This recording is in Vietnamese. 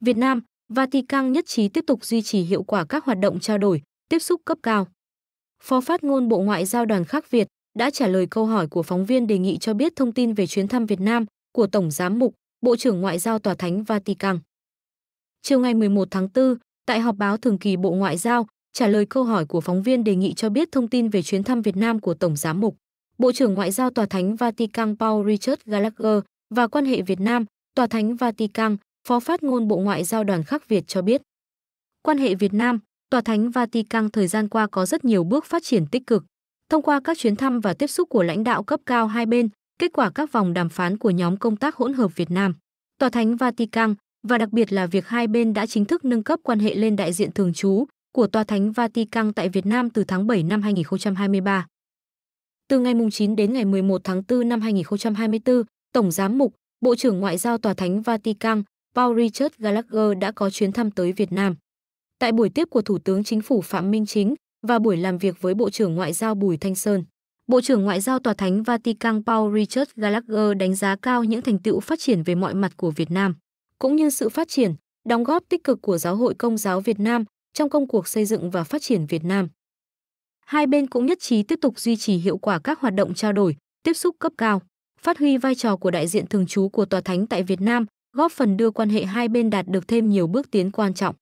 Việt Nam, Vatican nhất trí tiếp tục duy trì hiệu quả các hoạt động trao đổi, tiếp xúc cấp cao. Phó phát ngôn Bộ Ngoại giao đoàn khắc Việt đã trả lời câu hỏi của phóng viên đề nghị cho biết thông tin về chuyến thăm Việt Nam của Tổng Giám mục, Bộ trưởng Ngoại giao Tòa Thánh Vatican. Chiều ngày 11 tháng 4, tại họp báo thường kỳ Bộ Ngoại giao, trả lời câu hỏi của phóng viên đề nghị cho biết thông tin về chuyến thăm Việt Nam của Tổng Giám mục, Bộ trưởng Ngoại giao Tòa Thánh Vatican Paul Richard Gallagher và quan hệ Việt Nam, Tòa Thánh Vatican Phó phát ngôn Bộ Ngoại giao đoàn khắc Việt cho biết. Quan hệ Việt Nam, Tòa Thánh Vatican thời gian qua có rất nhiều bước phát triển tích cực. Thông qua các chuyến thăm và tiếp xúc của lãnh đạo cấp cao hai bên, kết quả các vòng đàm phán của nhóm công tác hỗn hợp Việt Nam, Tòa Thánh Vatican và đặc biệt là việc hai bên đã chính thức nâng cấp quan hệ lên đại diện thường trú của Tòa Thánh Vatican tại Việt Nam từ tháng 7 năm 2023. Từ ngày 9 đến ngày 11 tháng 4 năm 2024, Tổng Giám mục, Bộ trưởng Ngoại giao Tòa Thánh Vatican Paul Richard Gallagher đã có chuyến thăm tới Việt Nam. Tại buổi tiếp của Thủ tướng Chính phủ Phạm Minh Chính và buổi làm việc với Bộ trưởng Ngoại giao Bùi Thanh Sơn, Bộ trưởng Ngoại giao Tòa Thánh Vatican Paul Richard Gallagher đánh giá cao những thành tựu phát triển về mọi mặt của Việt Nam, cũng như sự phát triển, đóng góp tích cực của Giáo hội Công giáo Việt Nam trong công cuộc xây dựng và phát triển Việt Nam. Hai bên cũng nhất trí tiếp tục duy trì hiệu quả các hoạt động trao đổi, tiếp xúc cấp cao, phát huy vai trò của đại diện thường trú của Tòa Thánh tại Việt Nam góp phần đưa quan hệ hai bên đạt được thêm nhiều bước tiến quan trọng.